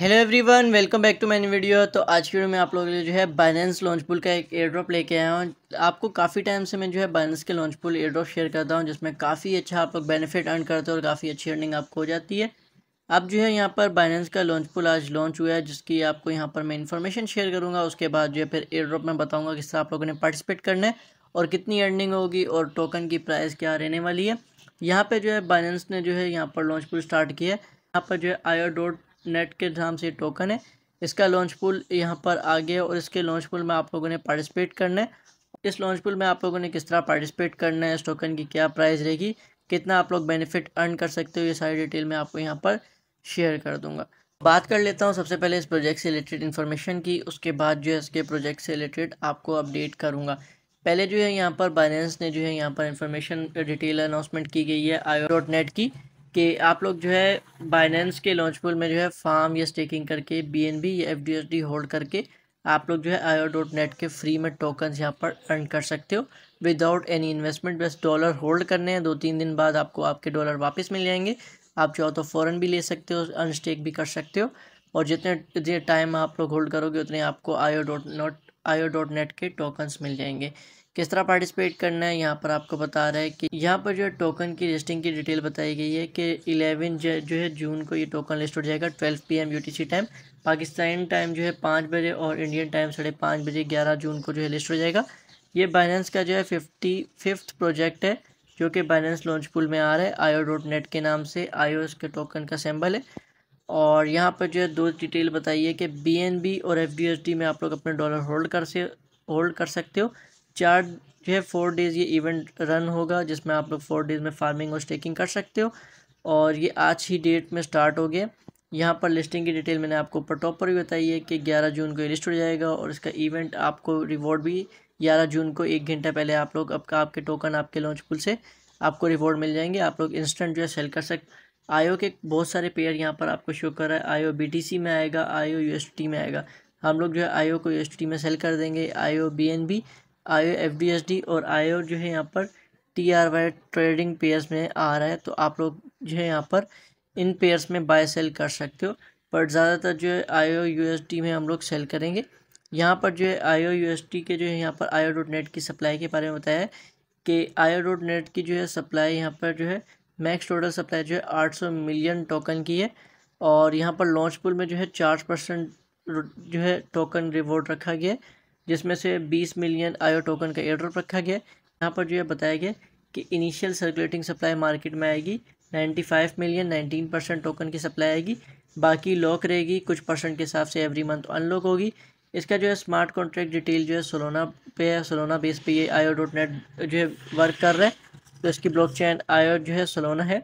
hello everyone welcome back to many video तो आज की वीडियो में आप लोगों के लिए जो है बाइनेंस लॉन्च पुल का एक एयर ड्रॉप लेके आया हूँ आपको काफ़ी टाइम से मैं जो है बाइनेंस के launchpool airdrop share करता हूँ जिसमें काफ़ी अच्छा आप लोग बेनिफिट अर्न करते हो और काफ़ी अच्छी अर्निंग आपको हो जाती है अब जो है यहाँ पर बाइनेंस का लॉन्च पुल आज लॉन्च हुआ है जिसकी आपको यहाँ पर मैं इन्फॉर्मेशन शेयर करूँगा उसके बाद जो है फिर एयर ड्रॉप में बताऊँगा किस आप लोगों ने पार्टिसिपेट करना है और कितनी अर्निंग होगी और टोकन की प्राइस क्या रहने वाली है यहाँ पर जो है बाइनेंस ने जो है यहाँ पर लॉन्च पुल स्टार्ट किया है यहाँ पर जो है आयो डॉट नेट के नाम से टोकन है इसका लॉन्च पुल यहाँ पर आ गया और इसके लॉन्च पुल में आप लोगों ने पार्टिसिपेट करना है इस लॉन्च पुल में आप लोगों ने किस तरह पार्टिसिपेट करना है इस टोकन की क्या प्राइस रहेगी कितना आप लोग बेनिफिट अर्न कर सकते हो ये सारी डिटेल मैं आपको यहाँ पर शेयर कर दूँगा बात कर लेता हूँ सबसे पहले इस प्रोजेक्ट से रिलेटेड इन्फॉर्मेशन की उसके बाद जो है इसके प्रोजेक्ट से रिलेटेड आपको अपडेट करूँगा पहले जो है यहाँ पर बाइनेंस ने जो है यहाँ पर इन्फॉर्मेशन डिटेल अनाउंसमेंट की गई है आई डॉट नेट की कि आप लोग जो है बाइनेंस के लॉन्च पुल में जो है फार्म या स्टेकिंग करके बी एन बी या F D S D hold करके आप लोग जो है आयो डॉट नेट के फ्री में टोकन्स यहाँ पर अर्न कर सकते हो विदाउट एनी इन्वेस्टमेंट बस डॉलर होल्ड करने हैं दो तीन दिन बाद आपको आपके डॉलर वापस मिल जाएंगे आप चाहो तो फ़ौरन भी ले सकते हो स्टेक भी कर सकते हो और जितने जितने टाइम आप लोग होल्ड करोगे उतने आपको आयो डॉट नोट आयो डॉट नेट के टोकन्स मिल जाएंगे किस तरह पार्टिसिपेट करना है यहाँ पर आपको बता रहा है कि यहाँ पर जो है टोकन की लिस्टिंग की डिटेल बताई गई है कि इलेवन जो, जो है जून को ये टोकन लिस्ट हो जाएगा twelve P M C time Pakistan time जो है पाँच बजे और इंडियन टाइम साढ़े पाँच बजे ग्यारह जून को जो है लिस्ट हो जाएगा ये बाइनेंस का जो है फिफ्टी फिफ्थ प्रोजेक्ट है जो कि बाइनेंस लॉन्च पुल में आ रहा है आयो डॉट नेट के नाम से आयो इसके टोकन का सैम्बल है और यहाँ पर जो है दो डिटेल बताइए कि बी एन बी और एफ डी एस डी में आप लोग अपने डॉलर होल्ड कर से होल्ड कर सकते हो चार जो है फोर डेज़ ये इवेंट रन होगा जिसमें आप लोग फोर डेज़ में फार्मिंग और स्टेकिंग कर सकते हो और ये आज ही डेट में स्टार्ट हो गए यहाँ पर लिस्टिंग की डिटेल मैंने आपको ऊपर टॉप पर भी बताई है कि 11 जून को ये लिस्ट हो जाएगा और इसका इवेंट आपको रिवॉर्ड भी 11 जून को एक घंटा पहले आप लोग आपका आपके टोकन आपके लॉन्च पुल से आपको रिवॉर्ड मिल जाएंगे आप लोग इंस्टेंट जो है सेल कर सकते आयो के बहुत सारे पेयर यहाँ पर आपको शो कर रहा है आयो बी में आएगा आयो यू में आएगा हम लोग जो है आयो को यू में सेल कर देंगे आयो बी आयो एफ और आयो जो है यहाँ पर T R Y trading pairs में आ रहा है तो आप लोग जो है यहाँ पर इन पेयर्स में बाय सेल कर सकते हो पर ज़्यादातर जो है आयो यूएसडी में हम लोग सेल करेंगे यहाँ पर जो है आयो यूएसडी के जो है यहाँ पर आयो डॉट नेट की सप्लाई के बारे में बताया है कि आयो डॉट नेट की जो है सप्लाई यहाँ पर जो है मैक्स टोटल सप्लाई जो है आठ सौ मिलियन टोकन की है और यहाँ पर लॉन्च पुल में जो है चार परसेंट जो है टोकन रिवॉर्ड रखा गया है जिसमें से 20 मिलियन आयो टोकन का एयरड्रॉप रखा गया यहाँ पर जो है बताया गया कि इनिशियल सर्कुलेटिंग सप्लाई मार्केट में आएगी 95 मिलियन 19 परसेंट टोकन की सप्लाई आएगी बाकी लॉक रहेगी कुछ परसेंट के हिसाब से एवरी मंथ अनलॉक होगी इसका जो है स्मार्ट कॉन्ट्रैक्ट डिटेल जो है सोलोना पे है सोलोना बेस पे ये आयो डॉट नेट जो है वर्क कर रहा है तो इसकी चैन आयो जो है सोलोना है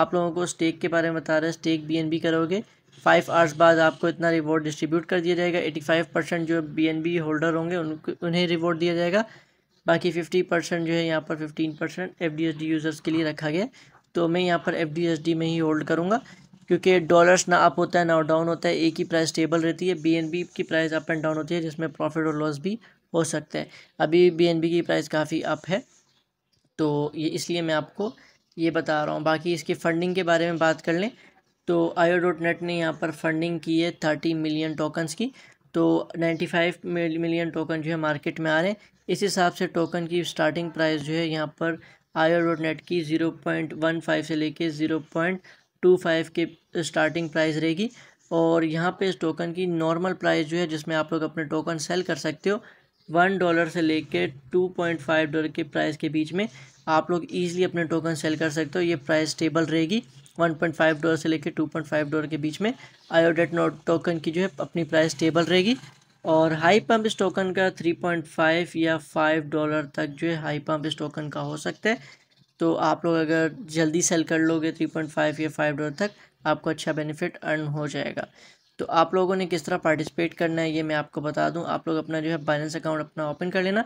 आप लोगों को स्टेक के बारे में बता रहे हैं स्टेक बी एन बी करोगे फाइव आवर्स बाद आपको इतना रिवॉर्ड डिस्ट्रीब्यूट कर दिया जाएगा एटी फाइव परसेंट जो बी एन बी होल्डर होंगे उनको उन्हें रिवॉर्ड दिया जाएगा बाकी फिफ्टी परसेंट जो है यहाँ पर fifteen percent F D S D users के लिए रखा गया तो मैं यहाँ पर एफ डी एस डी में ही होल्ड करूँगा क्योंकि डॉलर्स ना अप होता है ना डाउन होता है एक ही प्राइस स्टेबल रहती है बी एन बी की प्राइस अप एंड डाउन होती है जिसमें प्रॉफिट और लॉस भी हो सकता है अभी बी एन बी की प्राइस काफ़ी अप है तो ये इसलिए मैं आपको ये बता रहा हूँ बाकी इसकी फ़ंडिंग के बारे में बात कर लें तो आयो डॉट नेट ने यहाँ पर फंडिंग की है थर्टी मिलियन टोकन्स की तो नाइन्टी फाइव मिलियन टोकन जो है मार्केट में आ रहे हैं इस हिसाब से टोकन की स्टार्टिंग प्राइस जो है यहाँ पर आयो डॉट नेट की ज़ीरो पॉइंट वन फाइव से लेके ज़ीरो पॉइंट टू फाइव के स्टार्टिंग प्राइस रहेगी और यहाँ पे इस टोकन की नॉर्मल प्राइस जो है जिसमें आप लोग अपने टोकन सेल कर सकते हो वन डॉलर से लेके टू पॉइंट फाइव डॉलर के प्राइस के बीच में आप लोग ईजिली अपने टोकन सेल कर सकते हो ये प्राइस स्टेबल रहेगी वन पॉइंट फाइव डॉलर से लेकर टू पॉइंट फाइव डॉलर के बीच में आयोडेट नोट टोकन की जो है अपनी प्राइस स्टेबल रहेगी और हाई पम्प इस टोकन का थ्री पॉइंट फाइव या फाइव डॉलर तक जो है हाई पम्प इस टोकन का हो सकता है तो आप लोग अगर जल्दी सेल कर लोगे थ्री पॉइंट फाइव या फाइव डॉलर तक आपको अच्छा बेनिफिट अर्न हो जाएगा तो आप लोगों ने किस तरह पार्टिसिपेट करना है ये मैं आपको बता दूँ आप लोग अपना जो है बैलेंस अकाउंट अपना ओपन कर लेना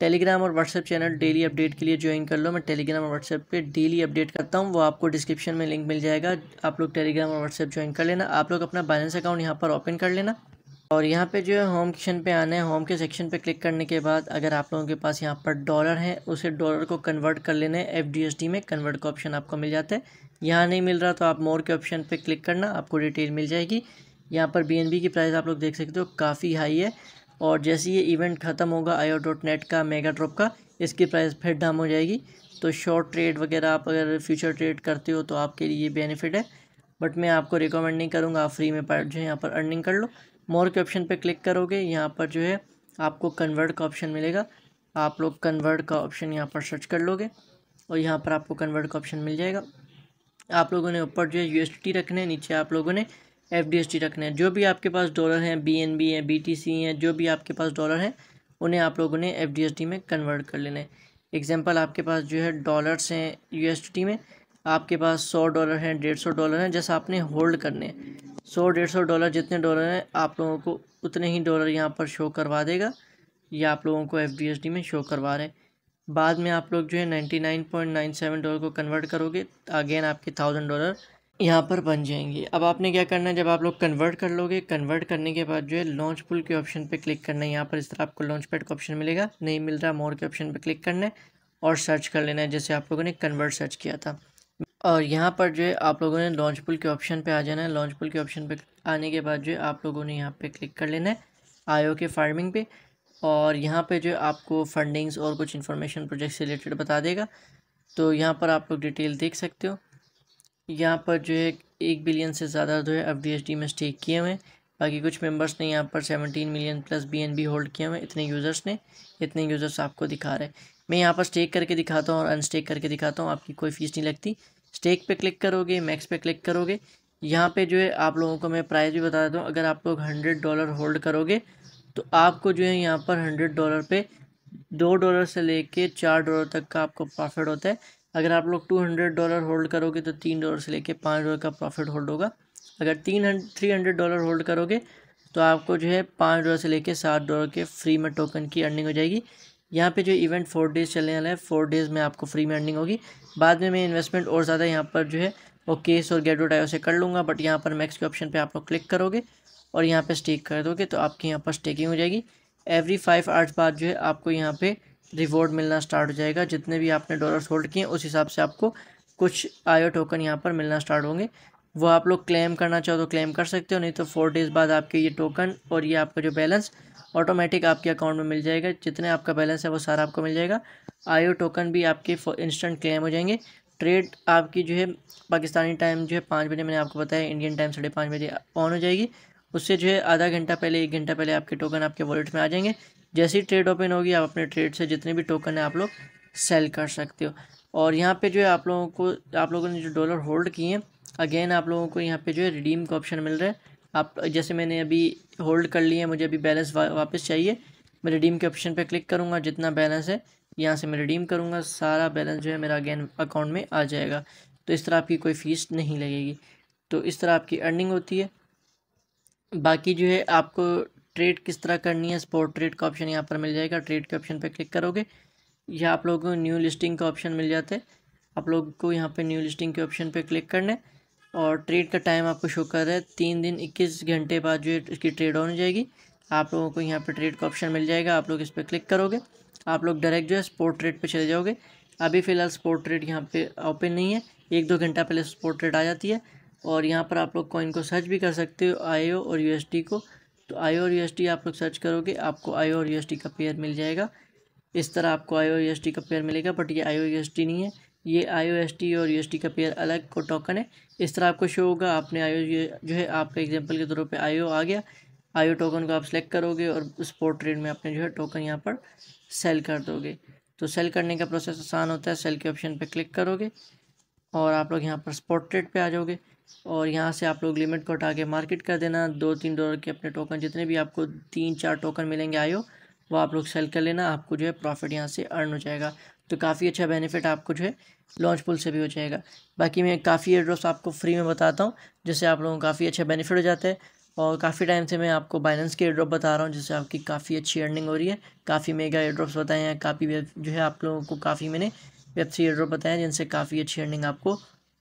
टेलीग्राम और व्हाट्सएप चैनल डेली अपडेट के लिए ज्वाइन कर लो मैं टेलीग्राम और व्हाट्सएप पे डेली अपडेट करता हूँ वो आपको डिस्क्रिप्शन में लिंक मिल जाएगा आप लोग टेलीग्राम और व्हाट्सएप ज्वाइन कर लेना आप लोग अपना बैलेंस अकाउंट यहाँ पर ओपन कर लेना और यहाँ पे जो है होम सेक्शन पे आना है होम के सेक्शन पे क्लिक करने के बाद अगर आप लोगों के पास यहाँ पर डॉलर है उसे डॉलर को कन्वर्ट कर लेना है एफ में कन्वर्ट का ऑप्शन आपको मिल जाता है यहाँ नहीं मिल रहा तो आप मोर के ऑप्शन पर क्लिक करना आपको डिटेल मिल जाएगी यहाँ पर बी की प्राइस आप लोग देख सकते हो काफ़ी हाई है और जैसे ये इवेंट ख़त्म होगा आयो डॉट नेट का मेगा ड्रॉप का इसकी प्राइस फिर डाउन हो जाएगी तो शॉर्ट ट्रेड वगैरह आप अगर फ्यूचर ट्रेड करते हो तो आपके लिए ये बेनिफिट है बट मैं आपको रिकमेंड नहीं करूँगा आप फ्री में पार्ट जो है यहाँ पर अर्निंग कर लो मोर के ऑप्शन पर क्लिक करोगे यहाँ पर जो है आपको कन्वर्ट का ऑप्शन मिलेगा आप लोग कन्वर्ट का ऑप्शन यहाँ पर सर्च कर लोगे और यहाँ पर आपको कन्वर्ट का ऑप्शन मिल जाएगा आप लोगों ने ऊपर जो है यू रखने नीचे आप लोगों ने एफ डी एस टी रखना है जो भी आपके पास डॉलर हैं बी एन बी है बी टी सी हैं जो भी आपके पास डॉलर हैं उन्हें आप लोगों ने एफ डी एस टी में कन्वर्ट कर लेना है एग्जाम्पल आपके पास जो है डॉलर्स हैं यू एस टी में आपके पास सौ डॉलर हैं डेढ़ सौ डॉलर हैं जैसा आपने होल्ड करने हैं सौ डेढ़ सौ डॉलर जितने डॉलर हैं आप लोगों को उतने ही डॉलर यहाँ पर शो करवा देगा ये आप लोगों को एफ डी एस टी में शो करवा रहे हैं बाद में आप लोग जो है ninety nine point nine seven dollar को कन्वर्ट करोगे अगेन आपके थाउजेंड डॉलर यहाँ पर बन जाएंगी अब आपने क्या करना है जब आप लोग कन्वर्ट कर लोगे कन्वर्ट करने के बाद जो है लॉन्च पुल के ऑप्शन पे क्लिक करना है यहाँ पर इस तरह आपको लॉन्च पैड का ऑप्शन मिलेगा नहीं मिल रहा मोर के ऑप्शन पे क्लिक करना है और सर्च कर लेना है जैसे आप लोगों ने कन्वर्ट सर्च किया था और यहाँ पर जो है आप लोगों ने लॉन्च पुल के ऑप्शन पर आ जाना है लॉन्च पुल के ऑप्शन पर आने के बाद जो है आप लोगों ने यहाँ पर क्लिक कर लेना है आयो के फार्मिंग पे और यहाँ पर जो आपको फंडिंग्स और कुछ इन्फॉर्मेशन प्रोजेक्ट से रिलेटेड बता देगा तो यहाँ पर आप लोग डिटेल देख सकते हो यहाँ पर जो है एक बिलियन से ज़्यादा जो है अब डी में स्टेक किए हुए हैं बाकी कुछ मेंबर्स ने यहाँ पर seventeen million plus B hold किए हुए इतने यूज़र्स ने इतने यूज़र्स आपको दिखा रहे हैं मैं यहाँ पर स्टेक करके दिखाता हूँ और अनस्टेक करके दिखाता हूँ आपकी कोई फ़ीस नहीं लगती स्टेक पे क्लिक करोगे मैक्स पे क्लिक करोगे यहाँ पे जो है आप लोगों को मैं प्राइस भी बता देता हूँ अगर आप लोग हंड्रेड डॉलर होल्ड करोगे तो आपको जो है यहाँ पर हंड्रेड डॉलर पे दो डॉलर से लेके चार डॉलर तक का आपको प्रॉफिट होता है अगर आप लोग टू हंड्रेड डॉलर होल्ड करोगे तो तीन डॉलर से लेके पाँच डॉलर का प्रॉफिट होल्ड होगा अगर तीन थ्री हंड्रेड डॉलर होल्ड करोगे तो आपको जो है पाँच डॉलर से लेके सात डॉलर के फ्री में टोकन की अर्निंग हो जाएगी यहाँ पे जो इवेंट फोर डेज़ चलने वाला है फोर डेज़ में आपको फ्री में अर्निंग होगी बाद में मैं इन्वेस्टमेंट और ज़्यादा यहाँ पर जो है वो केस और गेट से कर लूँगा बट यहाँ पर मैक्स के ऑप्शन पर आप लोग क्लिक करोगे और यहाँ पर स्टेक कर दोगे तो आपके यहाँ पर स्टेकिंग हो जाएगी एवरी फाइव आर्ट्स बाद जो है आपको यहाँ पर रिवॉर्ड मिलना स्टार्ट हो जाएगा जितने भी आपने डॉलर्स होल्ड किए उस हिसाब से आपको कुछ आयो टोकन यहाँ पर मिलना स्टार्ट होंगे वो आप लोग क्लेम करना चाहो तो क्लेम कर सकते हो नहीं तो फोर डेज़ बाद आपके ये टोकन और ये आपका जो बैलेंस ऑटोमेटिक आपके अकाउंट में मिल जाएगा जितने आपका बैलेंस है वो सारा आपको मिल जाएगा आयो टोकन भी आपके इंस्टेंट क्लेम हो जाएंगे ट्रेड आपकी जो है पाकिस्तानी टाइम जो है पाँच बजे मैंने आपको बताया इंडियन टाइम साढ़े पाँच बजे ऑन हो जाएगी उससे जो है आधा घंटा पहले एक घंटा पहले आपके टोकन आपके वॉलेट में आ जाएंगे जैसे ही ट्रेड ओपन होगी आप अपने ट्रेड से जितने भी टोकन है आप लोग सेल कर सकते हो और यहाँ पे जो है आप लोगों को आप लोगों ने जो डॉलर होल्ड किए हैं अगेन आप लोगों को यहाँ पे जो है रिडीम का ऑप्शन मिल रहा है आप जैसे मैंने अभी होल्ड कर लिया है मुझे अभी बैलेंस वा, वापस चाहिए मैं रिडीम के ऑप्शन पे क्लिक करूँगा जितना बैलेंस है यहाँ से मैं रिडीम करूँगा सारा बैलेंस जो है मेरा अगेन अकाउंट में आ जाएगा तो इस तरह आपकी कोई फ़ीस नहीं लगेगी तो इस तरह आपकी अर्निंग होती है बाकी जो है आपको ट्रेड किस तरह करनी है स्पोर्ट ट्रेड का ऑप्शन यहाँ पर मिल जाएगा ट्रेड के ऑप्शन पर क्लिक करोगे या आप लोगों को न्यू लिस्टिंग का ऑप्शन मिल जाता है आप लोग को यहाँ पे न्यू लिस्टिंग के ऑप्शन पे क्लिक करना है और ट्रेड का टाइम आपको शो कर रहा है तीन दिन इक्कीस घंटे बाद जो है इसकी ट्रेड ऑन हो जाएगी आप लोगों को यहाँ पे ट्रेड का ऑप्शन मिल जाएगा आप लोग इस पर क्लिक करोगे आप लोग डायरेक्ट जो है स्पोर्ट ट्रेड पर चले जाओगे अभी फ़िलहाल स्पोर्ट ट्रेड यहाँ पर ओपन नहीं है एक दो घंटा पहले स्पोर्ट ट्रेड आ जाती है और यहाँ पर आप लोग कॉइन को सर्च भी कर सकते हो आई और यू को तो आई और यू आप लोग सर्च करोगे आपको आई और यू का पेयर मिल जाएगा इस तरह आपको आई और यू का पेयर मिलेगा बट ये आई ओ यू नहीं है ये आई ओ और यू का पेयर अलग को टोकन है इस तरह आपको शो होगा आपने आई जो है आपका एग्जाम्पल के तौर पर आई आ गया आई टोकन को आप सेलेक्ट करोगे और उस पोर्ट्रेट में आपने जो है टोकन यहाँ पर सेल कर दोगे तो सेल करने का प्रोसेस आसान होता है सेल के ऑप्शन पर क्लिक करोगे और आप लोग यहाँ पर पोर्ट्रेट पर आ जाओगे और यहाँ से आप लोग लिमिट को उठा के मार्केट कर देना दो तीन डॉलर के अपने टोकन जितने भी आपको तीन चार टोकन मिलेंगे आयो वो आप लोग सेल कर लेना आपको जो है प्रॉफिट यहाँ से अर्न हो जाएगा तो काफ़ी अच्छा बेनिफिट आपको जो है लॉन्च पुल से भी हो जाएगा बाकी मैं काफ़ी एड्रोप्स आपको फ्री में बताता हूँ जिससे आप लोगों को काफ़ी अच्छा बेनिफिट हो जाता है और काफ़ी टाइम से मैं आपको बाइनेंस के एड्रॉप बता रहा हूँ जिससे आपकी काफ़ी अच्छी अर्निंग हो रही है काफ़ी मेगा एड्रॉप्स बताए हैं काफ़ी जो है आप लोगों को काफ़ी मैंने वेब थ्री एड्रॉप बताए हैं जिनसे काफ़ी अच्छी अर्निंग आपको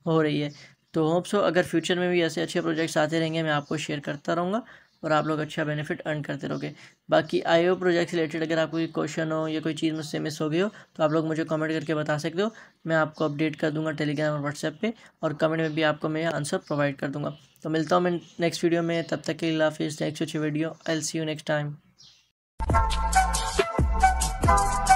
हो रही है तो होप सो अगर फ्यूचर में भी ऐसे अच्छे प्रोजेक्ट्स आते रहेंगे मैं आपको शेयर करता रहूँगा और आप लोग अच्छा बेनिफिट अर्न करते रहोगे बाकी आईओ प्रोजेक्ट से रिलेटेड अगर आपको कोई क्वेश्चन हो या कोई चीज़ मुझसे मिस हो गई हो तो आप लोग मुझे कमेंट करके बता सकते हो मैं आपको अपडेट कर दूंगा टेलीग्राम और व्हाट्सएप पे और कमेंट में भी आपको मैं आंसर प्रोवाइड कर दूंगा तो मिलता हूँ मैं नेक्स्ट वीडियो में तब तक के लिए लाफिज नेक्स्ट अच्छी video I see you next time